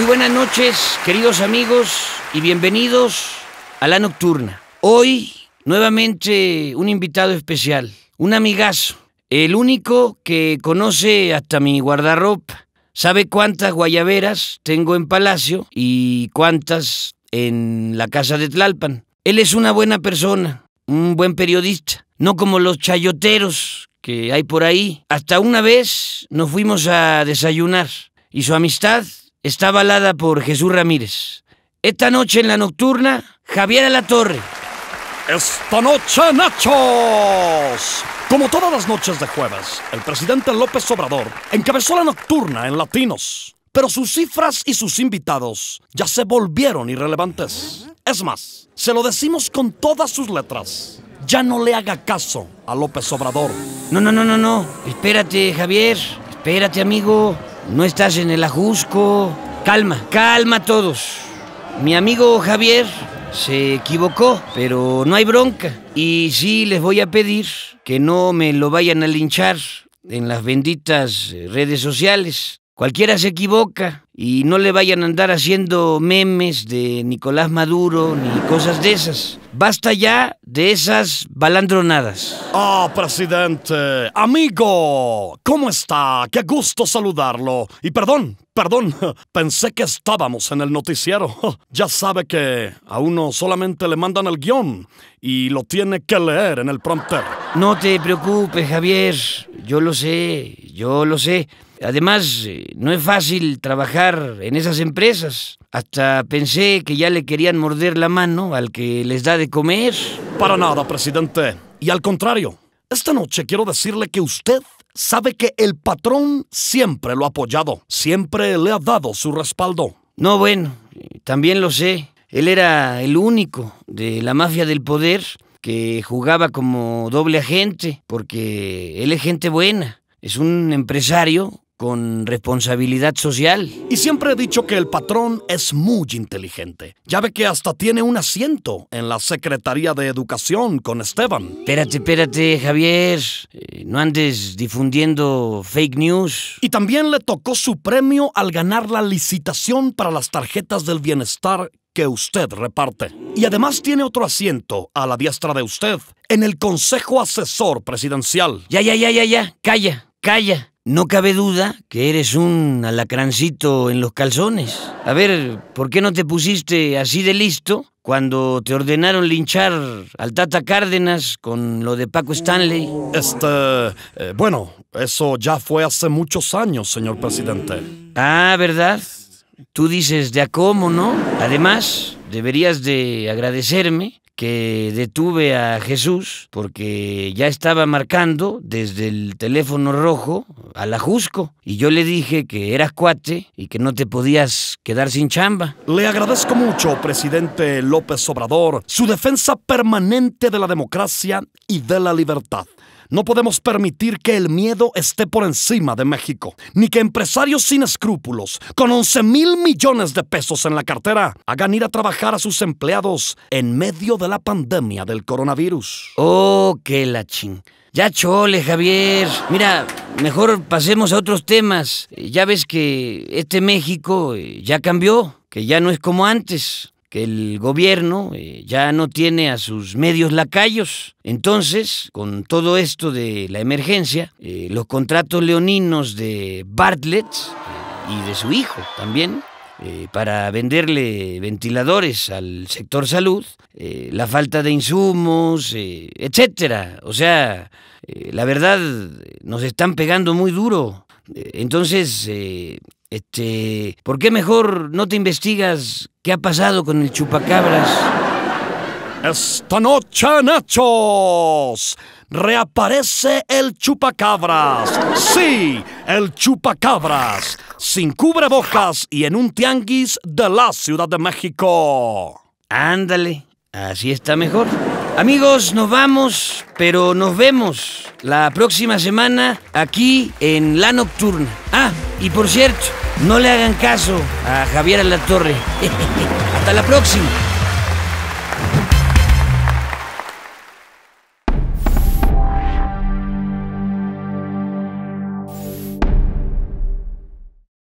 Muy buenas noches, queridos amigos, y bienvenidos a La Nocturna. Hoy, nuevamente, un invitado especial, un amigazo, el único que conoce hasta mi guardarropa. Sabe cuántas guayaberas tengo en Palacio y cuántas en la casa de Tlalpan. Él es una buena persona, un buen periodista, no como los chayoteros que hay por ahí. Hasta una vez nos fuimos a desayunar y su amistad está avalada por Jesús Ramírez. Esta noche en la nocturna, Javier La Torre. Esta noche, Nachos. Como todas las noches de jueves, el presidente López Obrador encabezó la nocturna en Latinos. Pero sus cifras y sus invitados ya se volvieron irrelevantes. Es más, se lo decimos con todas sus letras. Ya no le haga caso a López Obrador. No, no, no, no, no. Espérate, Javier. Espérate, amigo. No estás en el ajusco. Calma, calma todos. Mi amigo Javier se equivocó, pero no hay bronca. Y sí les voy a pedir que no me lo vayan a linchar en las benditas redes sociales. Cualquiera se equivoca. Y no le vayan a andar haciendo memes de Nicolás Maduro ni cosas de esas. Basta ya de esas balandronadas. Ah, presidente, amigo, ¿cómo está? Qué gusto saludarlo. Y perdón, perdón, pensé que estábamos en el noticiero. Ya sabe que a uno solamente le mandan el guión y lo tiene que leer en el prompter. No te preocupes, Javier. Yo lo sé, yo lo sé. Además, eh, no es fácil trabajar en esas empresas. Hasta pensé que ya le querían morder la mano al que les da de comer. Para nada, presidente. Y al contrario, esta noche quiero decirle que usted sabe que el patrón siempre lo ha apoyado, siempre le ha dado su respaldo. No, bueno, también lo sé. Él era el único de la mafia del poder que jugaba como doble agente, porque él es gente buena, es un empresario con responsabilidad social. Y siempre he dicho que el patrón es muy inteligente. Ya ve que hasta tiene un asiento en la Secretaría de Educación con Esteban. Espérate, espérate, Javier. Eh, no andes difundiendo fake news. Y también le tocó su premio al ganar la licitación para las tarjetas del bienestar usted reparte. Y además tiene otro asiento a la diestra de usted en el Consejo Asesor Presidencial. Ya, ya, ya, ya, ya. Calla, calla. No cabe duda que eres un alacrancito en los calzones. A ver, ¿por qué no te pusiste así de listo cuando te ordenaron linchar al Tata Cárdenas con lo de Paco Stanley? Este, eh, bueno, eso ya fue hace muchos años, señor presidente. Ah, ¿verdad? tú dices, ¿de a cómo, no? Además, deberías de agradecerme que detuve a Jesús porque ya estaba marcando desde el teléfono rojo a la Jusco y yo le dije que eras cuate y que no te podías quedar sin chamba. Le agradezco mucho, presidente López Obrador, su defensa permanente de la democracia y de la libertad. No podemos permitir que el miedo esté por encima de México, ni que empresarios sin escrúpulos, con 11 mil millones de pesos en la cartera, hagan ir a trabajar a sus empleados en medio de la pandemia del coronavirus. Oh, qué la ching. Ya chole, Javier. Mira, mejor pasemos a otros temas. Ya ves que este México eh, ya cambió, que ya no es como antes que el gobierno eh, ya no tiene a sus medios lacayos. Entonces, con todo esto de la emergencia, eh, los contratos leoninos de Bartlett eh, y de su hijo también, para venderle ventiladores al sector salud, la falta de insumos, etc. etcétera. O sea, la verdad nos están pegando muy duro. Entonces, este, ¿por qué mejor no te investigas qué ha pasado con el chupacabras? Esta noche, Nachos, reaparece el chupacabras. Sí, el chupacabras, sin cubrebocas y en un tianguis de la Ciudad de México. Ándale, así está mejor. Amigos, nos vamos, pero nos vemos la próxima semana aquí en La Nocturna. Ah, y por cierto, no le hagan caso a Javier Alatorre. Hasta la próxima.